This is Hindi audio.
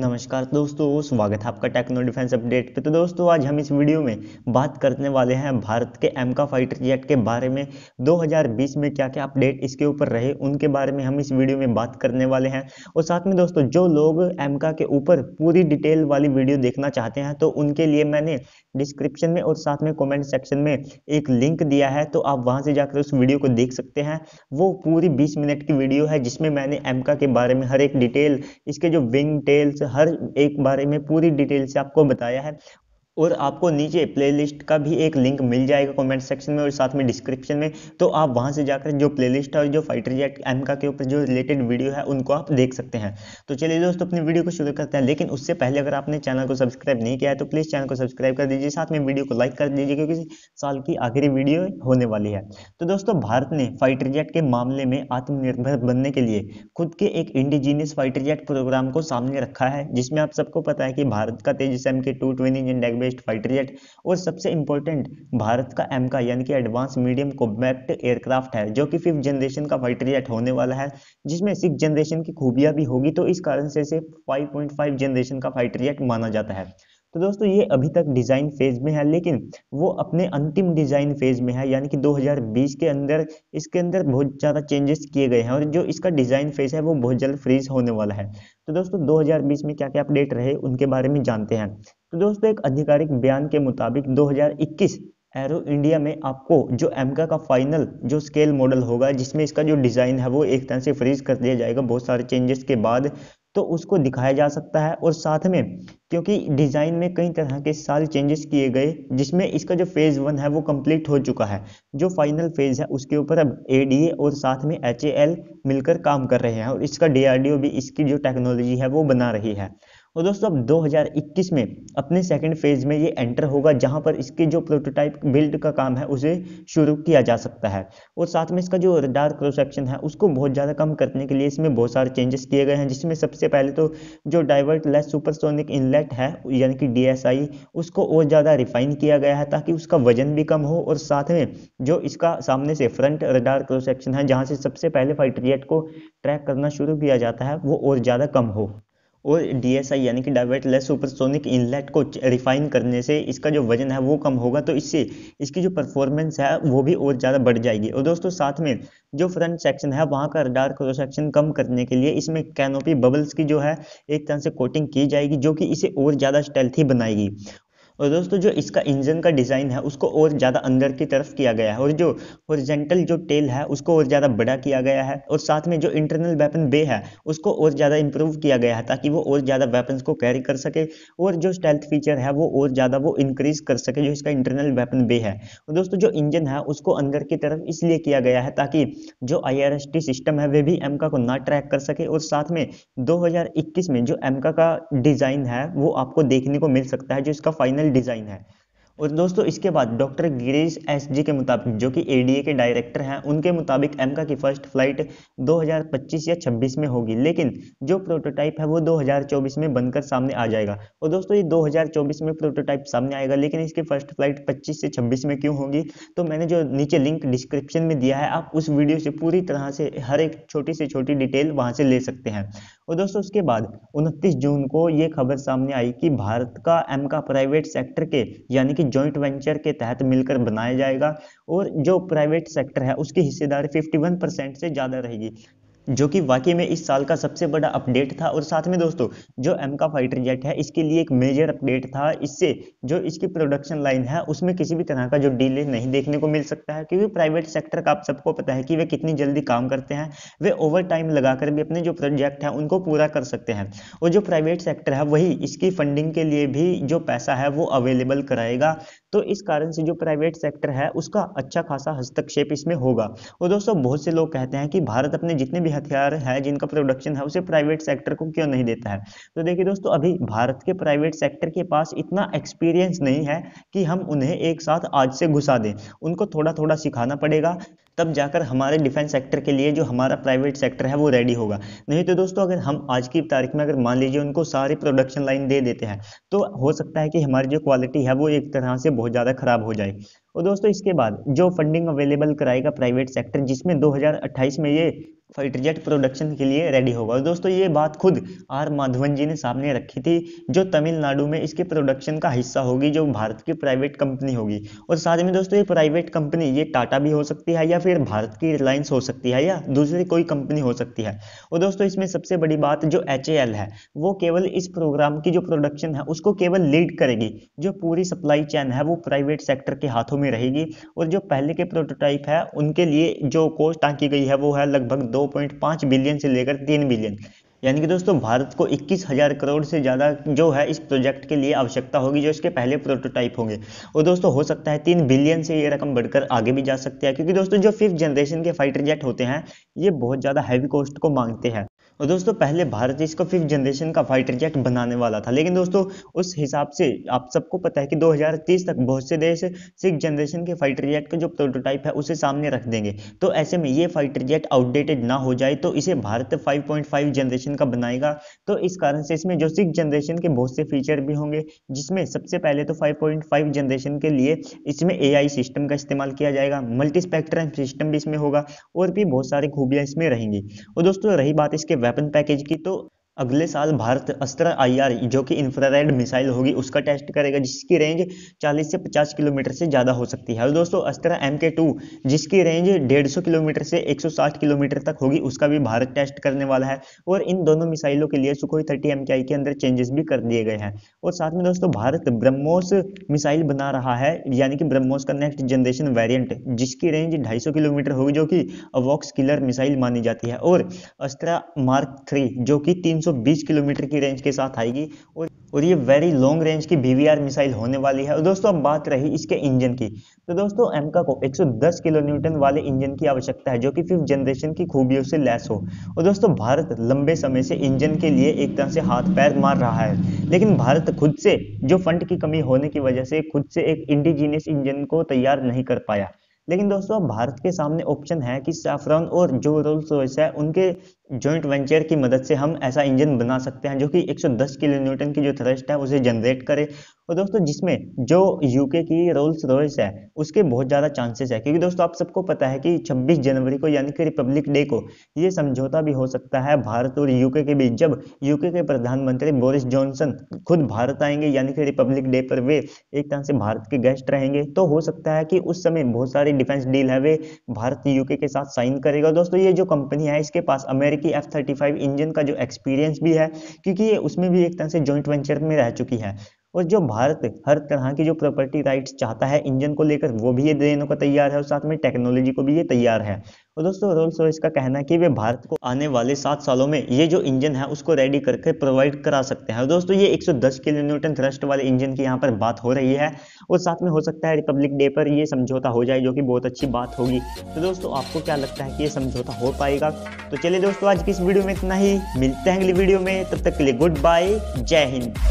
नमस्कार दोस्तों स्वागत है आपका टेक्नो डिफेंस अपडेट पे तो दोस्तों आज हम इस वीडियो में बात करने वाले हैं भारत के एम का फाइटर जेट के बारे में 2020 में क्या क्या अपडेट इसके ऊपर रहे उनके बारे में हम इस वीडियो में बात करने वाले हैं और साथ में दोस्तों जो लोग एम के ऊपर पूरी डिटेल वाली वीडियो देखना चाहते हैं तो उनके लिए मैंने डिस्क्रिप्शन में और साथ में कॉमेंट सेक्शन में एक लिंक दिया है तो आप वहाँ से जाकर उस वीडियो को देख सकते हैं वो पूरी बीस मिनट की वीडियो है जिसमें मैंने एमका के बारे में हर एक डिटेल इसके जो विंग टेल्स हर एक बारे में पूरी डिटेल से आपको बताया है और आपको नीचे प्लेलिस्ट का भी एक लिंक मिल जाएगा कमेंट सेक्शन में और साथ में डिस्क्रिप्शन में तो आप वहां से जाकर जो प्लेलिस्ट है और जो फाइटर जेट एम का के ऊपर जो रिलेटेड वीडियो है उनको आप देख सकते हैं तो चलिए दोस्तों अपनी वीडियो को शुरू करते हैं लेकिन उससे पहले अगर आपने चैनल को सब्सक्राइब नहीं किया है तो प्लीज़ चैनल को सब्सक्राइब कर दीजिए साथ में वीडियो को लाइक कर दीजिए क्योंकि साल की आखिरी वीडियो होने वाली है तो दोस्तों भारत ने फाइटर जेट के मामले में आत्मनिर्भर बनने के लिए खुद के एक इंडिजीनियस फाइटर जेट प्रोग्राम को सामने रखा है जिसमें आप सबको पता है कि भारत का Tejas M K two twenty engine based jet और सबसे इंपॉर्टेंट भारत का एम का यानी कि एडवांस मीडियम कॉम्पैक्ट एयरक्राफ्ट है जो कि फिफ्थ जनरेशन का फाइटर जेट होने वाला है जिसमें सिक्स जनरेशन की खूबियाँ भी होगी तो इस कारण से इसे फाइव जनरेशन का फाइटर जेट माना जाता है तो दोस्तों ये अभी तक डिज़ाइन फेज में है लेकिन वो अपने अंतिम डिज़ाइन फेज में है यानी कि 2020 के अंदर इसके अंदर बहुत ज़्यादा चेंजेस किए गए हैं और जो इसका डिज़ाइन फेज है वो बहुत जल्द फ्रीज होने वाला है तो दोस्तों 2020 में क्या क्या अपडेट रहे उनके बारे में जानते हैं तो दोस्तों एक आधिकारिक बयान के मुताबिक दो एरो इंडिया में आपको जो एमका का फाइनल जो स्केल मॉडल होगा जिसमें इसका जो डिज़ाइन है वो एक तरह से फ्रीज कर दिया जाएगा बहुत सारे चेंजेस के बाद तो उसको दिखाया जा सकता है और साथ में क्योंकि डिज़ाइन में कई तरह के सारे चेंजेस किए गए जिसमें इसका जो फेज़ वन है वो कंप्लीट हो चुका है जो फाइनल फेज़ है उसके ऊपर अब ए और साथ में एच मिलकर काम कर रहे हैं और इसका डी भी इसकी जो टेक्नोलॉजी है वो बना रही है और दोस्तों अब 2021 में अपने सेकेंड फेज में ये एंटर होगा जहाँ पर इसके जो प्रोटोटाइप बिल्ड का काम है उसे शुरू किया जा सकता है और साथ में इसका जो रडार क्रॉस सेक्शन है उसको बहुत ज़्यादा कम करने के लिए इसमें बहुत सारे चेंजेस किए गए हैं जिसमें सबसे पहले तो जो डाइवर्ट लेस सुपरसोनिक इनलेट है यानी कि डी उसको और ज़्यादा रिफाइन किया गया है ताकि उसका वजन भी कम हो और साथ में जो इसका सामने से फ्रंट रडार क्रॉस सेक्शन है जहाँ से सबसे पहले जेट को ट्रैक करना शुरू किया जाता है वो और ज़्यादा कम हो और डीएसआई यानी कि लेस सुपरसोनिक इनलेट को रिफाइन करने से इसका जो वजन है वो कम होगा तो इससे इसकी जो परफॉर्मेंस है वो भी और ज़्यादा बढ़ जाएगी और दोस्तों साथ में जो फ्रंट सेक्शन है वहाँ का डार्क क्रॉस सेक्शन कम करने के लिए इसमें कैनोपी बबल्स की जो है एक तरह से कोटिंग की जाएगी जो कि इसे और ज़्यादा स्टेल्थी बनाएगी और दोस्तों जो इसका इंजन का डिज़ाइन है उसको और ज़्यादा अंदर की तरफ किया गया है और जो हॉरिजेंटल जो टेल है उसको और ज़्यादा बड़ा किया गया है और साथ में जो इंटरनल वेपन बे है उसको और ज़्यादा इंप्रूव किया गया है ताकि वो और ज़्यादा वेपन्स को कैरी कर सके और जो स्टेल्थ फीचर है वो और ज़्यादा वो इंक्रीज कर सके जो इसका इंटरनल वेपन बे है और दोस्तों जो इंजन है उसको अंदर की तरफ इसलिए किया गया है ताकि जो आई सिस्टम है वे भी एमका को ना ट्रैक कर सके और साथ में दो में जो एमका का डिज़ाइन है वो आपको देखने को मिल सकता है जो इसका फाइनल डिज़ाइन है और दोस्तों इसके बाद डॉक्टर गिरीश एस जी के मुताबिक जो कि एडीए के डायरेक्टर हैं उनके मुताबिक एमका की फर्स्ट फ्लाइट 2025 या 26 में होगी लेकिन जो प्रोटोटाइप है वो 2024 में बनकर सामने आ जाएगा और दोस्तों ये 2024 में प्रोटोटाइप सामने आएगा लेकिन इसकी फर्स्ट फ्लाइट 25 से 26 में क्यों होगी तो मैंने जो नीचे लिंक डिस्क्रिप्शन में दिया है आप उस वीडियो से पूरी तरह से हर एक छोटी से छोटी डिटेल वहाँ से ले सकते हैं और दोस्तों उसके बाद 29 जून को ये खबर सामने आई कि भारत का एम का प्राइवेट सेक्टर के यानी कि जॉइंट वेंचर के तहत मिलकर बनाया जाएगा और जो प्राइवेट सेक्टर है उसकी हिस्सेदारी 51 परसेंट से ज़्यादा रहेगी जो कि वाकई में इस साल का सबसे बड़ा अपडेट था और साथ में दोस्तों जो एम का फाइटर जेट है इसके लिए एक मेजर अपडेट था इससे जो इसकी प्रोडक्शन लाइन है उसमें किसी भी तरह का जो डिले नहीं देखने को मिल सकता है क्योंकि प्राइवेट सेक्टर का आप सबको पता है कि वे कितनी जल्दी काम करते हैं वे ओवर टाइम लगाकर भी अपने जो प्रोजेक्ट है उनको पूरा कर सकते हैं और जो प्राइवेट सेक्टर है वही इसकी फंडिंग के लिए भी जो पैसा है वो अवेलेबल कराएगा तो इस कारण से जो प्राइवेट सेक्टर है उसका अच्छा खासा हस्तक्षेप इसमें होगा और दोस्तों बहुत से लोग कहते हैं कि भारत अपने जितने भी हथियार हैं जिनका प्रोडक्शन है उसे प्राइवेट सेक्टर को क्यों नहीं देता है तो देखिए दोस्तों अभी भारत के प्राइवेट सेक्टर के पास इतना एक्सपीरियंस नहीं है कि हम उन्हें एक साथ आज से घुसा दें उनको थोड़ा थोड़ा सिखाना पड़ेगा तब जाकर हमारे डिफेंस सेक्टर के लिए जो हमारा प्राइवेट सेक्टर है वो रेडी होगा नहीं तो दोस्तों अगर हम आज की तारीख में अगर मान लीजिए उनको सारी प्रोडक्शन लाइन दे देते हैं तो हो सकता है कि हमारी जो क्वालिटी है वो एक तरह से बहुत ज़्यादा खराब हो जाए और दोस्तों इसके बाद जो फंडिंग अवेलेबल कराएगा प्राइवेट सेक्टर जिसमें दो में ये फर्टिजेट प्रोडक्शन के लिए रेडी होगा और दोस्तों ये बात खुद आर माधवन जी ने सामने रखी थी जो तमिलनाडु में इसके प्रोडक्शन का हिस्सा होगी जो भारत की प्राइवेट कंपनी होगी और साथ में दोस्तों ये प्राइवेट कंपनी ये टाटा भी हो सकती है या फिर भारत की रिलायंस हो सकती है या दूसरी कोई कंपनी हो सकती है और दोस्तों इसमें सबसे बड़ी बात जो एच है वो केवल इस प्रोग्राम की जो प्रोडक्शन है उसको केवल लीड करेगी जो पूरी सप्लाई चैन है वो प्राइवेट सेक्टर के हाथों में रहेगी और जो पहले के प्रोटोटाइप है उनके लिए जो कोच टाँकी गई है वो है लगभग दो 2.5 बिलियन से लेकर 3 बिलियन यानी कि दोस्तों भारत को इक्कीस हज़ार करोड़ से ज़्यादा जो है इस प्रोजेक्ट के लिए आवश्यकता होगी जो इसके पहले प्रोटोटाइप होंगे और दोस्तों हो सकता है तीन बिलियन से ये रकम बढ़कर आगे भी जा सकती है क्योंकि दोस्तों जो फिफ्थ जनरेशन के फाइटर जेट होते हैं ये बहुत ज़्यादा हैवी कॉस्ट को मांगते हैं और दोस्तों पहले भारत इसको फिफ्थ जनरेशन का फाइटर जेट बनाने वाला था लेकिन दोस्तों उस हिसाब से आप सबको पता है कि 2030 तक बहुत से देश सिक्स जनरेशन के फाइटर जेट का जो प्रोटोटाइप है उसे सामने रख देंगे तो ऐसे में ये फाइटर जेट आउटडेटेड ना हो जाए तो इसे भारत 5.5 जनरेशन का बनाएगा तो इस कारण से इसमें जो सिक्स जनरेशन के बहुत से फीचर भी होंगे जिसमें सबसे पहले तो फाइव जनरेशन के लिए इसमें ए सिस्टम का इस्तेमाल किया जाएगा मल्टी सिस्टम भी इसमें होगा और भी बहुत सारी खूबियाँ इसमें रहेंगी और दोस्तों रही बात इसके वेपन पैकेज की तो अगले साल भारत अस्त्र आईआर जो कि इंफ्रारेड मिसाइल होगी उसका टेस्ट करेगा जिसकी रेंज 40 से 50 किलोमीटर से ज़्यादा हो सकती है और दोस्तों अस्त्र एम के टू जिसकी रेंज 150 किलोमीटर से 160 किलोमीटर तक होगी उसका भी भारत टेस्ट करने वाला है और इन दोनों मिसाइलों के लिए सुखोई थर्टी एम के अंदर चेंजेस भी कर दिए गए हैं और साथ में दोस्तों भारत ब्रह्मोस मिसाइल बना रहा है यानी कि ब्रह्मोस का नेक्स्ट जनरेशन वेरियंट जिसकी रेंज ढाई किलोमीटर होगी जो कि अवॉक्स किलर मिसाइल मानी जाती है और अस्त्र मार्क थ्री जो कि तीन 320 किलोमीटर की रेंज के साथ आएगी और और ये वेरी लॉन्ग रेंज की बी मिसाइल होने वाली है और दोस्तों अब बात रही इसके इंजन की तो दोस्तों एमका को 110 किलो न्यूटन वाले इंजन की आवश्यकता है जो कि फिफ्थ जनरेशन की खूबियों से लैस हो और दोस्तों भारत लंबे समय से इंजन के लिए एक तरह से हाथ पैर मार रहा है लेकिन भारत खुद से जो फंड की कमी होने की वजह से खुद से एक इंडिजीनियस इंजन को तैयार नहीं कर पाया लेकिन दोस्तों भारत के सामने ऑप्शन है कि सैफरन और जो रोल्स रॉयस है उनके जॉइंट वेंचर की मदद से हम ऐसा इंजन बना सकते हैं जो कि 110 किलो न्यूटन की जो थ्रस्ट है उसे जनरेट करे और दोस्तों जिसमें जो यूके की रोल्स रॉयस है उसके बहुत ज़्यादा चांसेस है क्योंकि दोस्तों आप सबको पता है कि 26 जनवरी को यानी कि रिपब्लिक डे को ये समझौता भी हो सकता है भारत और यूके के बीच जब यूके के प्रधानमंत्री बोरिस जॉनसन खुद भारत आएंगे यानी कि रिपब्लिक डे पर वे एक तरह से भारत के गेस्ट रहेंगे तो हो सकता है कि उस समय बहुत सारी डिफेंस डील है वे भारत यूके के साथ साइन करेगा दोस्तों ये जो कंपनी है इसके पास अमेरिका कि एफ थर्टी फाइव इंजन का जो एक्सपीरियंस भी है क्योंकि ये उसमें भी एक तरह से जॉइंट वेंचर में रह चुकी है और जो भारत हर तरह की जो प्रॉपर्टी राइट्स चाहता है इंजन को लेकर वो भी ये देने को तैयार है और साथ में टेक्नोलॉजी को भी ये तैयार है और दोस्तों रोल्स रॉयस का कहना है कि वे भारत को आने वाले सात सालों में ये जो इंजन है उसको रेडी करके प्रोवाइड करा सकते हैं दोस्तों ये 110 किलो न्यूटन थ्रस्ट वाले इंजन की यहाँ पर बात हो रही है और साथ में हो सकता है रिपब्लिक डे पर ये समझौता हो जाए जो कि बहुत अच्छी बात होगी तो दोस्तों आपको क्या लगता है कि ये समझौता हो पाएगा तो चलिए दोस्तों आज की इस वीडियो में इतना ही मिलते हैं अगली वीडियो में तब तक के लिए गुड बाय जय हिंद